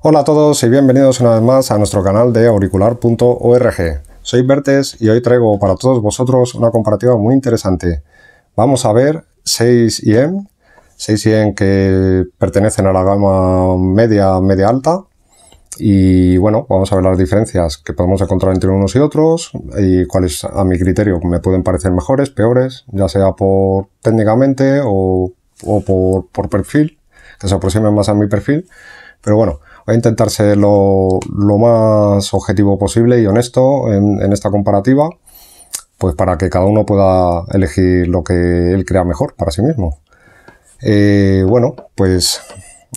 Hola a todos y bienvenidos una vez más a nuestro canal de auricular.org. Soy Bertes y hoy traigo para todos vosotros una comparativa muy interesante. Vamos a ver 6 IEM, 6 IEM que pertenecen a la gama media, media alta. Y bueno, vamos a ver las diferencias que podemos encontrar entre unos y otros y cuáles a mi criterio me pueden parecer mejores, peores, ya sea por técnicamente o, por, por perfil, que se aproximen más a mi perfil. Pero bueno, Voy a intentar ser lo, más objetivo posible y honesto en, esta comparativa, pues para que cada uno pueda elegir lo que él crea mejor para sí mismo. Eh, bueno, pues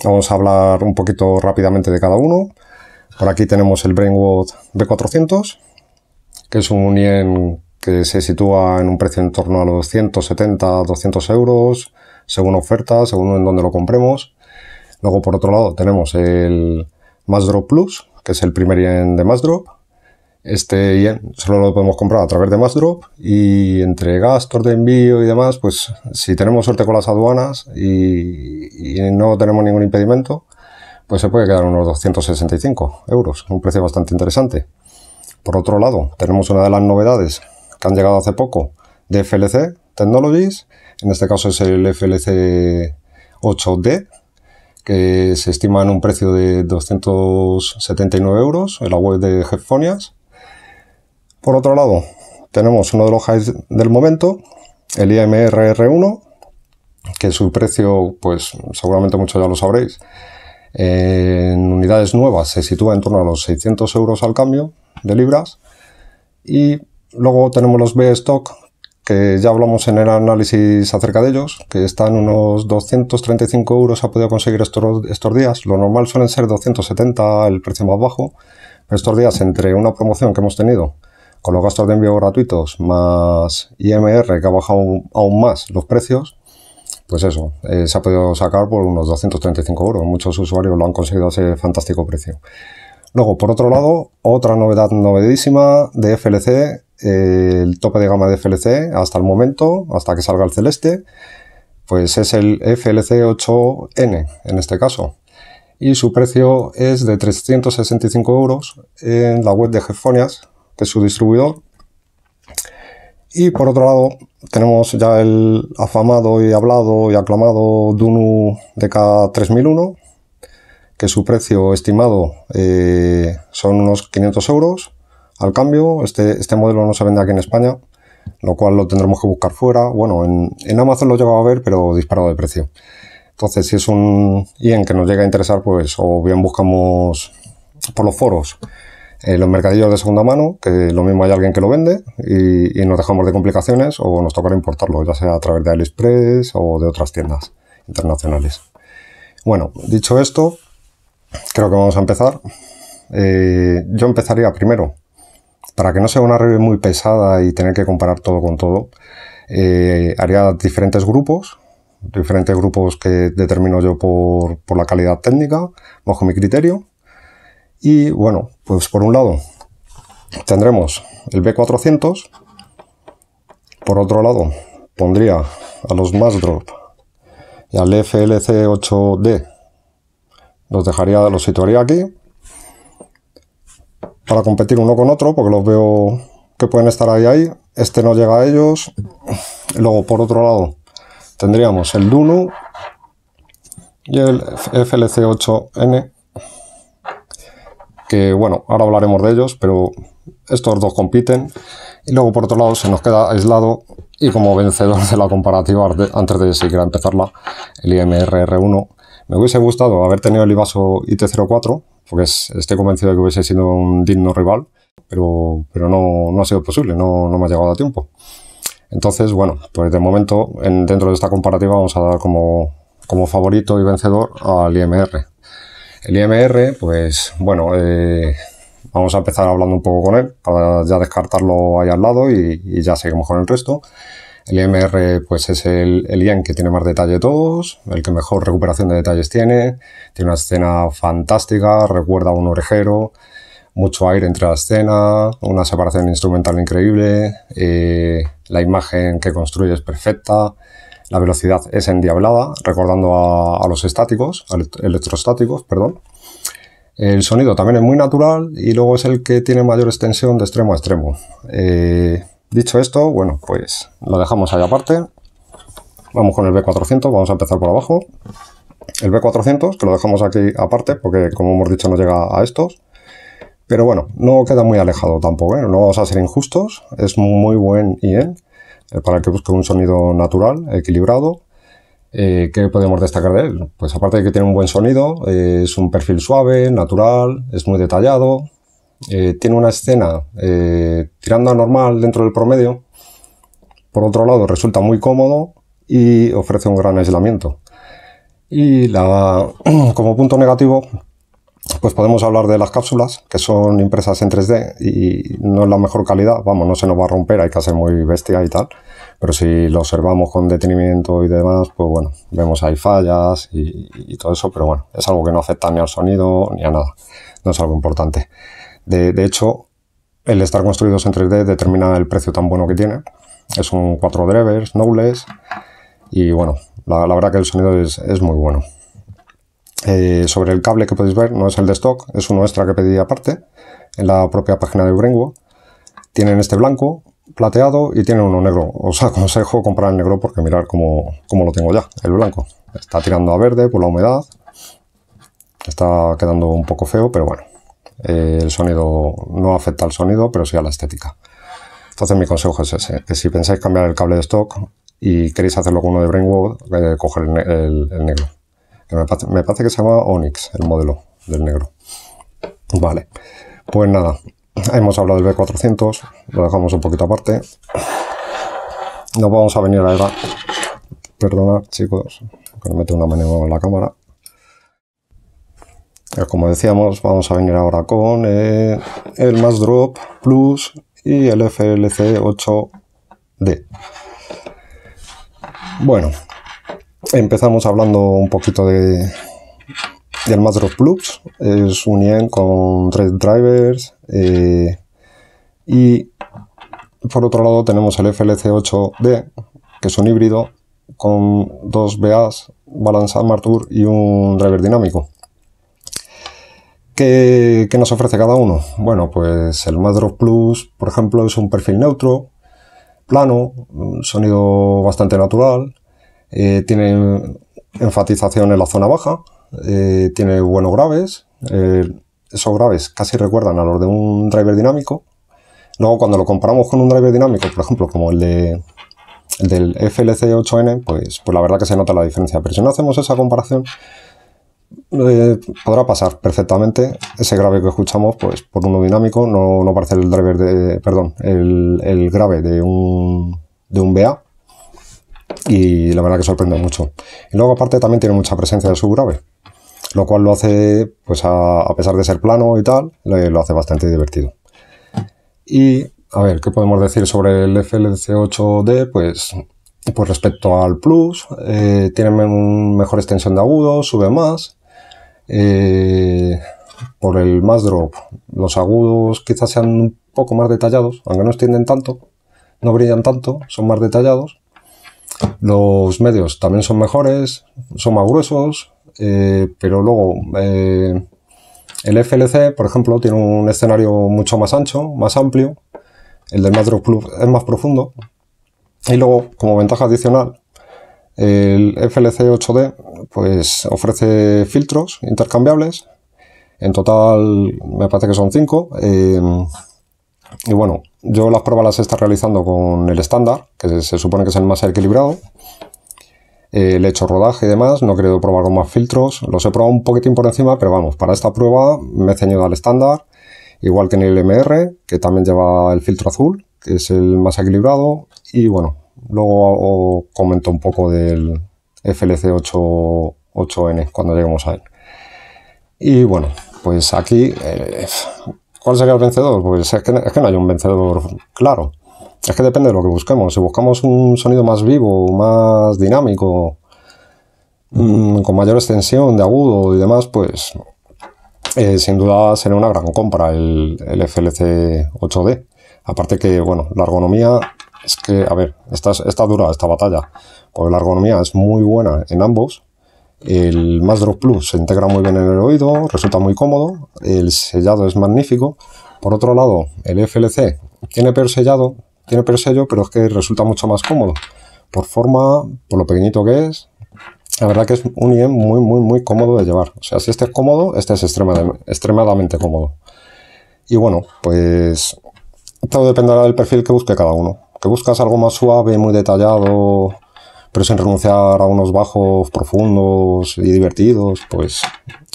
vamos a hablar un poquito rápidamente de cada uno. Por aquí tenemos el Brainwood B400, que es un IEN que se sitúa en un precio en torno a los 170-200 euros, según oferta, según en donde lo compremos. Luego, por otro lado, tenemos el MassDrop Plus, que es el primer yen de MassDrop. Este yen solo lo podemos comprar a través de MassDrop y entre gastos de envío y demás, pues si tenemos suerte con las aduanas y, no tenemos ningún impedimento, pues se puede quedar unos 265 euros, un precio bastante interesante. Por otro lado, tenemos una de las novedades que han llegado hace poco de FLC Technologies, en este caso es el FLC 8D, que se estima en un precio de 279 euros en la web de Headphonias. Por otro lado, tenemos uno de los highs del momento, el r 1 que su precio, pues seguramente muchos ya lo sabréis, en unidades nuevas se sitúa en torno a los 600 euros al cambio de libras. Y luego tenemos los B-Stock, que ya hablamos en el análisis acerca de ellos, que están unos 235 euros ha podido conseguir estos, estos días. Lo normal suelen ser 270 el precio más bajo. estos días, entre una promoción que hemos tenido con los gastos de envío gratuitos más IMR, que ha bajado aún más los precios, pues eso, eh, se ha podido sacar por unos 235 euros. Muchos usuarios lo han conseguido a ese fantástico precio. Luego, por otro lado, otra novedad novedísima de FLC el tope de gama de FLC hasta el momento, hasta que salga el celeste, pues es el FLC 8N en este caso. Y su precio es de 365 euros en la web de Jefonias, que es su distribuidor. Y por otro lado, tenemos ya el afamado y hablado y aclamado Dunu DK3001, que su precio estimado eh, son unos 500 euros al cambio. Este, este modelo no se vende aquí en España, lo cual lo tendremos que buscar fuera. Bueno, en, Amazon lo llegaba a ver, pero disparado de precio. Entonces, si es un IEN que nos llega a interesar, pues o bien buscamos por los foros eh, los mercadillos de segunda mano, que lo mismo hay alguien que lo vende y, nos dejamos de complicaciones o nos tocará importarlo, ya sea a través de AliExpress o de otras tiendas internacionales. Bueno, dicho esto, creo que vamos a empezar. Eh, yo empezaría primero para que no sea una review muy pesada y tener que comparar todo con todo, eh, haría diferentes grupos, diferentes grupos que determino yo por, por la calidad técnica, bajo mi criterio. Y bueno, pues por un lado tendremos el B400, por otro lado pondría a los Masdrop y al FLC8D, los dejaría, los situaría aquí para competir uno con otro, porque los veo que pueden estar ahí, ahí. Este no llega a ellos. Luego, por otro lado, tendríamos el duno y el FLC8N, que bueno, ahora hablaremos de ellos, pero estos dos compiten. Y luego, por otro lado, se nos queda aislado y como vencedor de la comparativa antes de siquiera empezarla, el IMRR1. Me hubiese gustado haber tenido el IVASO IT04, porque estoy convencido de que hubiese sido un digno rival, pero, no, ha sido posible, no, me ha llegado a tiempo. Entonces, bueno, pues de momento, dentro de esta comparativa, vamos a dar como, favorito y vencedor al IMR. El IMR, pues bueno, eh, vamos a empezar hablando un poco con él para ya descartarlo ahí al lado y, y ya seguimos con el resto. El IMR pues, es el, el que tiene más detalle de todos, el que mejor recuperación de detalles tiene, tiene una escena fantástica, recuerda a un orejero, mucho aire entre la escena, una separación instrumental increíble, eh, la imagen que construye es perfecta, la velocidad es endiablada, recordando a, los estáticos, electrostáticos, perdón. El sonido también es muy natural y luego es el que tiene mayor extensión de extremo a extremo. Eh, Dicho esto, bueno, pues lo dejamos ahí aparte. Vamos con el B400, vamos a empezar por abajo. El B400, que lo dejamos aquí aparte, porque como hemos dicho no llega a estos. Pero bueno, no queda muy alejado tampoco, ¿eh? no vamos a ser injustos. Es muy buen IEN eh, para el que busque un sonido natural, equilibrado. Eh, ¿Qué podemos destacar de él? Pues aparte de que tiene un buen sonido, es un perfil suave, natural, es muy detallado, eh, tiene una escena eh, tirando a normal dentro del promedio. Por otro lado, resulta muy cómodo y ofrece un gran aislamiento. Y como punto negativo, pues podemos hablar de las cápsulas, que son impresas en 3D y no es la mejor calidad, vamos, no se nos va a romper, hay que hacer muy bestia y tal, pero si lo observamos con detenimiento y demás, pues bueno, vemos ahí fallas y, y todo eso, pero bueno, es algo que no afecta ni al sonido ni a nada, no es algo importante. De, hecho, el estar construidos en 3D determina el precio tan bueno que tiene. Es un 4 drivers, nobles, y bueno, la, verdad que el sonido es, muy bueno. Eh, sobre el cable que podéis ver, no es el de stock, es uno extra que pedí aparte en la propia página de Urengo. Tienen este blanco, plateado y tienen uno negro. Os aconsejo comprar el negro porque mirar como cómo, lo tengo ya, el blanco. Está tirando a verde por la humedad. Está quedando un poco feo, pero bueno. Eh, el sonido no afecta al sonido, pero sí a la estética. Entonces mi consejo es ese, que si pensáis cambiar el cable de stock y queréis hacerlo con uno de Brainwood, eh, coger el, negro. me, parece que se llama Onyx, el modelo del negro. Vale, pues nada, hemos hablado del B400, lo dejamos un poquito aparte. Nos vamos a venir a Perdonad chicos, que me meto una mano en la cámara. Como decíamos, vamos a venir ahora con eh, el MassDrop Plus y el FLC 8D. Bueno, empezamos hablando un poquito de, del MassDrop Plus. Es un IEN con tres drivers eh, y por otro lado tenemos el FLC 8D, que es un híbrido con dos BAs, Balance Armature y un driver dinámico. ¿Qué, nos ofrece cada uno? Bueno, pues el Madrox Plus, por ejemplo, es un perfil neutro, plano, sonido bastante natural, eh, tiene enfatización en la zona baja, eh, tiene buenos graves, eh, esos graves casi recuerdan a los de un driver dinámico. Luego, cuando lo comparamos con un driver dinámico, por ejemplo, como el de del FLC8N, pues, pues la verdad que se nota la diferencia. Pero si no hacemos esa comparación, eh, podrá pasar perfectamente ese grave que escuchamos pues por uno dinámico no, parece el driver de perdón el, grave de un de un BA y la verdad que sorprende mucho y luego aparte también tiene mucha presencia de subgrave lo cual lo hace pues a, pesar de ser plano y tal lo, hace bastante divertido y a ver qué podemos decir sobre el FLC8D pues pues respecto al Plus, eh, tiene mejor extensión de agudos, sube más, eh, por el más drop. Los agudos quizás sean un poco más detallados, aunque no extienden tanto, no brillan tanto, son más detallados. Los medios también son mejores, son más gruesos, eh, pero luego eh, el FLC, por ejemplo, tiene un escenario mucho más ancho, más amplio. El del Madro Plus es más profundo. Y luego, como ventaja adicional, el FLC8D pues, ofrece filtros intercambiables. En total me parece que son 5. Em, y bueno, yo las pruebas las estado realizando con el estándar, que se supone que es el más equilibrado. Eh, le he hecho rodaje y demás, no he querido probar con más filtros. Los he probado un poquitín por encima, pero vamos, para esta prueba me he ceñido al estándar. Igual que en el MR, que también lleva el filtro azul, que es el más equilibrado. Y bueno, Luego comento un poco del FLC 8, n cuando lleguemos a él. Y bueno, pues aquí, eh, ¿cuál sería el vencedor? Pues es que, no hay un vencedor claro. Es que depende de lo que busquemos. Si buscamos un sonido más vivo, más dinámico, mm, con mayor extensión de agudo y demás, pues eh, sin duda será una gran compra el, el, FLC 8D. Aparte que, bueno, la ergonomía es que, a ver, esta está dura esta batalla, porque la ergonomía es muy buena en ambos. El Masdrop Plus se integra muy bien en el oído, resulta muy cómodo, el sellado es magnífico. Por otro lado, el FLC tiene peor sellado, tiene per sello, pero es que resulta mucho más cómodo. Por forma, por lo pequeñito que es, la verdad que es un IEM muy, muy, muy cómodo de llevar. O sea, si este es cómodo, este es extremadamente cómodo. Y bueno, pues todo dependerá del perfil que busque cada uno que buscas algo más suave, muy detallado, pero sin renunciar a unos bajos profundos y divertidos, pues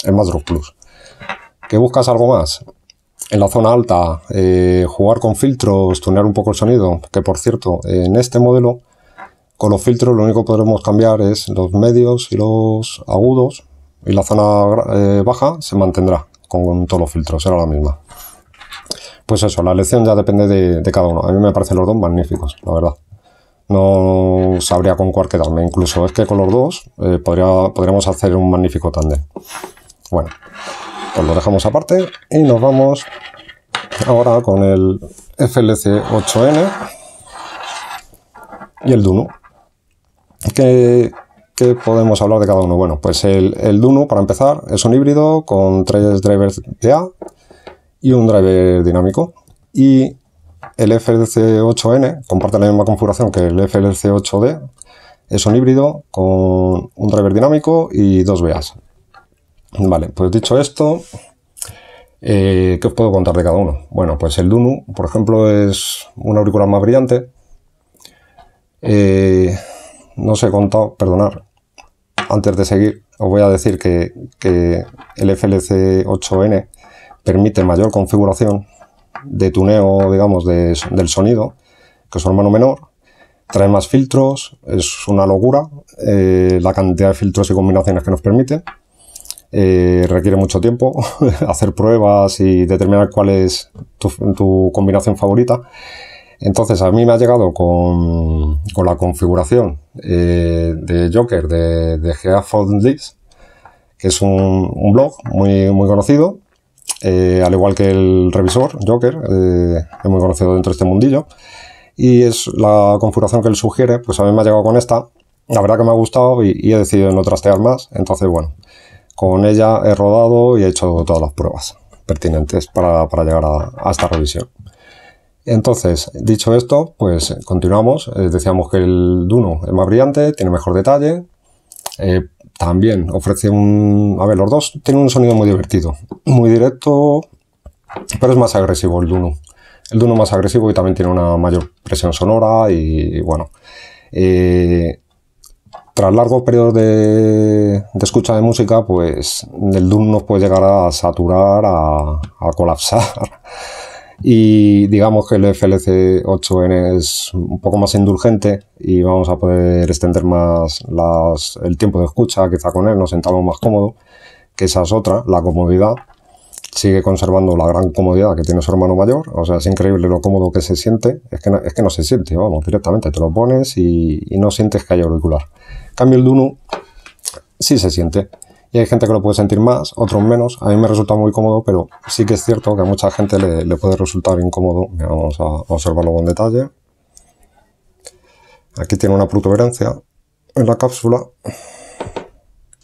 es más Drop Plus. Que buscas algo más? En la zona alta, eh, jugar con filtros, tunear un poco el sonido, que por cierto, en este modelo, con los filtros lo único que podremos cambiar es los medios y los agudos, y la zona eh, baja se mantendrá con todos los filtros, será la misma pues eso, la elección ya depende de, cada uno. A mí me parecen los dos magníficos, la verdad. No sabría con cuál quedarme. Incluso es que con los dos eh, podríamos hacer un magnífico tandem. Bueno, pues lo dejamos aparte y nos vamos ahora con el FLC8N y el Duno. ¿Qué, podemos hablar de cada uno? Bueno, pues el, el Duno, para empezar, es un híbrido con tres drivers de A y un driver dinámico. Y el FLC8N comparte la misma configuración que el FLC8D. Es un híbrido con un driver dinámico y dos veas Vale, pues dicho esto, eh, ¿qué os puedo contar de cada uno? Bueno, pues el Dunu, por ejemplo, es un auricular más brillante. Eh, no se he contado, perdonar, antes de seguir, os voy a decir que, que el FLC8N permite mayor configuración de tuneo, digamos, del sonido, que es un hermano menor. Trae más filtros, es una locura eh, la cantidad de filtros y combinaciones que nos permite. Eh, requiere mucho tiempo hacer pruebas y determinar cuál es tu, combinación favorita. Entonces a mí me ha llegado con, la configuración eh, de Joker de, de Geafold que es un, blog muy, muy conocido, eh, al igual que el revisor, Joker, eh, es muy conocido dentro de este mundillo. Y es la configuración que él sugiere, pues a mí me ha llegado con esta. La verdad que me ha gustado y, he decidido no trastear más. Entonces, bueno, con ella he rodado y he hecho todas las pruebas pertinentes para, llegar a, esta revisión. Entonces, dicho esto, pues continuamos. Eh, decíamos que el Duno es más brillante, tiene mejor detalle, también ofrece un... A ver, los dos tienen un sonido muy divertido, muy directo, pero es más agresivo el Duno. El Duno más agresivo y también tiene una mayor presión sonora y, bueno. Eh, tras largos periodos de, escucha de música, pues el Duno nos puede llegar a saturar, a colapsar y digamos que el FLC8N es un poco más indulgente y vamos a poder extender más el tiempo de escucha, quizá con él nos sentamos más cómodo, que esa es otra, la comodidad. Sigue conservando la gran comodidad que tiene su hermano mayor, o sea, es increíble lo cómodo que se siente, es que no, es que no se siente, vamos, directamente te lo pones y, no sientes que hay auricular. Cambio el Duno, sí se siente. Y hay gente que lo puede sentir más, otros menos. A mí me resulta muy cómodo, pero sí que es cierto que a mucha gente le, puede resultar incómodo. vamos a observarlo con detalle. Aquí tiene una protuberancia en la cápsula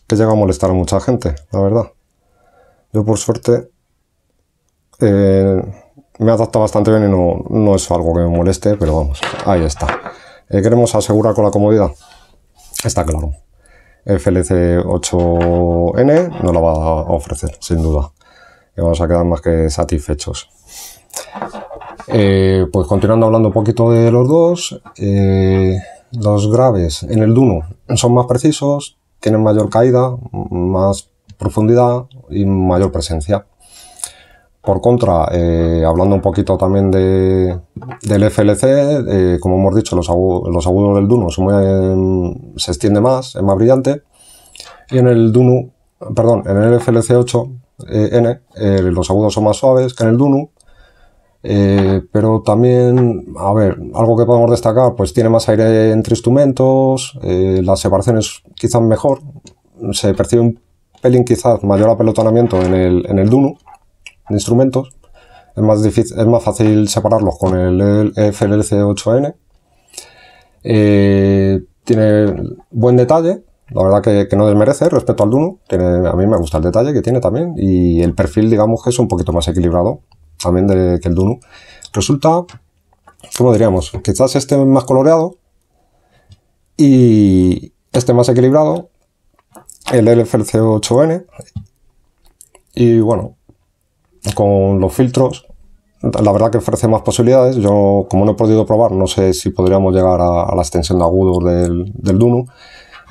que llega a molestar a mucha gente, la verdad. Yo por suerte eh, me adapta bastante bien y no, es algo que me moleste, pero vamos, ahí está. Eh, queremos asegurar con la comodidad. Está claro. FLC8N no la va a ofrecer, sin duda. Y vamos a quedar más que satisfechos. Eh, pues continuando hablando un poquito de los dos, eh, los graves en el Duno son más precisos, tienen mayor caída, más profundidad y mayor presencia. Por contra, eh, hablando un poquito también de, del FLC, eh, como hemos dicho, los, agudos del Duno se, extienden extiende más, es más brillante. Y en el Dunu, perdón, en el FLC 8N, eh, los agudos son más suaves que en el Dunu. pero también, a ver, algo que podemos destacar, pues tiene más aire entre instrumentos, separación es quizás mejor, se percibe un pelín quizás mayor apelotonamiento en el, en el Dunu de instrumentos. Es más, es más fácil separarlos con el FLC8N. Eh, tiene buen detalle, la verdad que, no desmerece respecto al DUNU, Tiene, a mí me gusta el detalle que tiene también y el perfil, digamos que es un poquito más equilibrado también que el DUNU, Resulta, como diríamos? Quizás este más coloreado y este más equilibrado, el LFLC8N. Y bueno, con los filtros, la verdad que ofrece más posibilidades. Yo, como no he podido probar, no sé si podríamos llegar a, la extensión de agudos del, DUNU, Duno.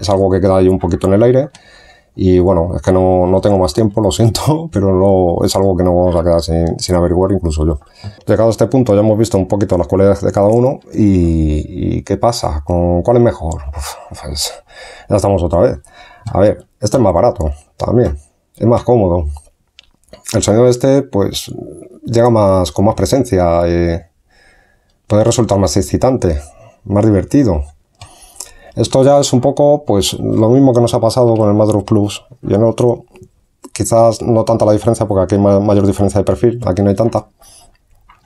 Es algo que queda ahí un poquito en el aire. Y bueno, es que no, no, tengo más tiempo, lo siento, pero no, es algo que no vamos a quedar sin, averiguar, incluso yo. Llegado a este punto, ya hemos visto un poquito las cualidades de cada uno y, qué pasa, con cuál es mejor. Pues, ya estamos otra vez. A ver, este es más barato también, es más cómodo, el sonido este, pues, llega más con más presencia, puede resultar más excitante, más divertido. Esto ya es un poco, pues, lo mismo que nos ha pasado con el Madrox Plus y en otro, quizás no tanta la diferencia, porque aquí hay mayor diferencia de perfil, aquí no hay tanta,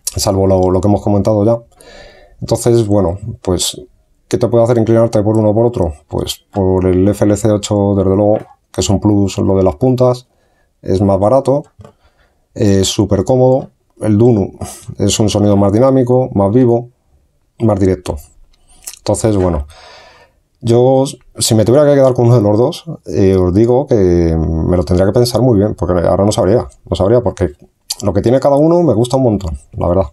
salvo lo, que hemos comentado ya. Entonces, bueno, pues, ¿qué te puede hacer inclinarte por uno o por otro? Pues por el FLC8, desde luego, que es un plus lo de las puntas, es más barato, es súper cómodo. El Dunu es un sonido más dinámico, más vivo, más directo. Entonces, bueno, yo si me tuviera que quedar con uno de los dos, eh, os digo que me lo tendría que pensar muy bien, porque ahora no sabría, no sabría, porque lo que tiene cada uno me gusta un montón, la verdad,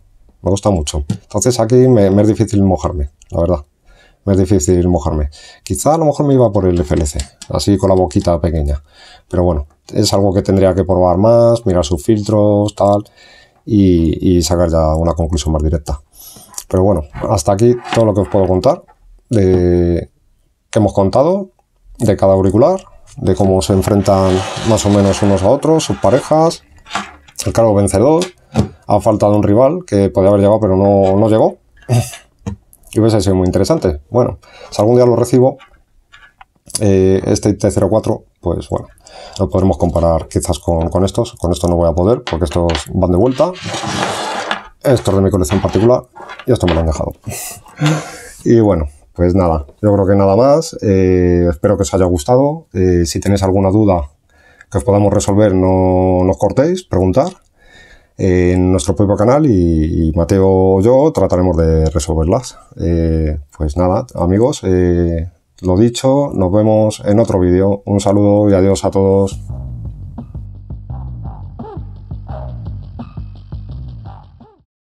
me gusta mucho. Entonces aquí me es difícil mojarme, la verdad, me es difícil mojarme. Quizá a lo mejor me iba por el FLC, así con la boquita pequeña, pero bueno, es algo que tendría que probar más, mirar sus filtros, tal, y, sacar ya una conclusión más directa. Pero bueno, hasta aquí todo lo que os puedo contar de que hemos contado de cada auricular, de cómo se enfrentan más o menos unos a otros, sus parejas, el cargo vencedor, ha faltado un rival que podía haber llegado pero no, no llegó. Y hubiese sido muy interesante. Bueno, si algún día lo recibo, eh, este T04, pues bueno, lo podremos comparar quizás con, estos, con esto no voy a poder porque estos van de vuelta, estos de mi colección particular y estos me lo han dejado. Y bueno, pues nada, yo creo que nada más, eh, espero que os haya gustado, eh, si tenéis alguna duda que os podamos resolver no nos cortéis, preguntar en nuestro propio canal y, Mateo o yo trataremos de resolverlas. Eh, pues nada, amigos, lo dicho, nos vemos en otro vídeo. Un saludo y adiós a todos.